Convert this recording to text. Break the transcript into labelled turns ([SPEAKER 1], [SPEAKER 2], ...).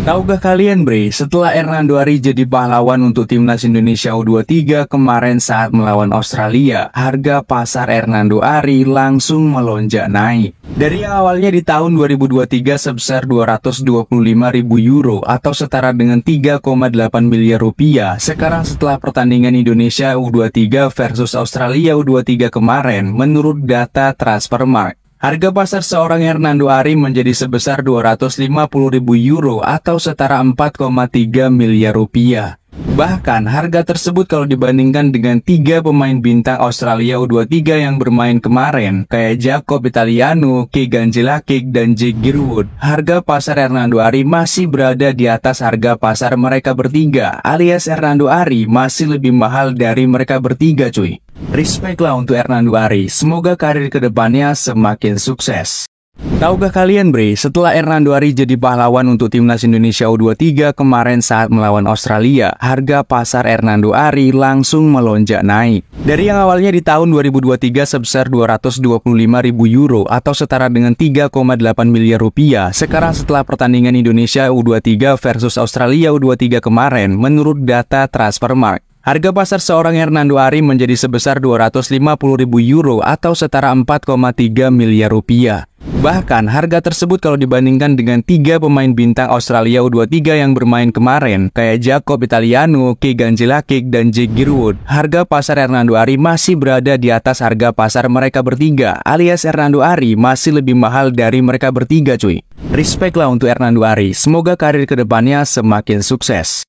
[SPEAKER 1] Tahukah kalian Bre, setelah Hernando Ari jadi pahlawan untuk timnas Indonesia U23 kemarin saat melawan Australia, harga pasar Hernando Ari langsung melonjak naik. Dari awalnya di tahun 2023 sebesar 225 ribu euro atau setara dengan 3,8 miliar rupiah, sekarang setelah pertandingan Indonesia U23 versus Australia U23 kemarin, menurut data Transfermarkt, Harga pasar seorang Hernando Ari menjadi sebesar 250.000 euro atau setara 4,3 miliar rupiah. Bahkan harga tersebut kalau dibandingkan dengan tiga pemain bintang Australia U23 yang bermain kemarin, kayak Jacob Italiano, Keegan Jelakik dan Jake Giroud, harga pasar Hernando Ari masih berada di atas harga pasar mereka bertiga, alias Hernando Ari masih lebih mahal dari mereka bertiga cuy. Respect lah untuk Hernando Ari, semoga karir kedepannya semakin sukses. Tahukah kalian bre, setelah Hernando Ari jadi pahlawan untuk timnas Indonesia U23 kemarin saat melawan Australia, harga pasar Hernando Ari langsung melonjak naik. Dari yang awalnya di tahun 2023 sebesar 225 ribu euro atau setara dengan 3,8 miliar rupiah, sekarang setelah pertandingan Indonesia U23 versus Australia U23 kemarin, menurut data Transfermarkt, Harga pasar seorang Hernando Ari menjadi sebesar 250.000 euro atau setara 4,3 miliar rupiah. Bahkan harga tersebut kalau dibandingkan dengan tiga pemain bintang Australia U23 yang bermain kemarin, kayak Jacob Italiano, Keegan Jelakik dan Jake Giroud, harga pasar Hernando Ari masih berada di atas harga pasar mereka bertiga, alias Hernando Ari masih lebih mahal dari mereka bertiga cuy. Respect lah untuk Hernando Ari, semoga karir kedepannya semakin sukses.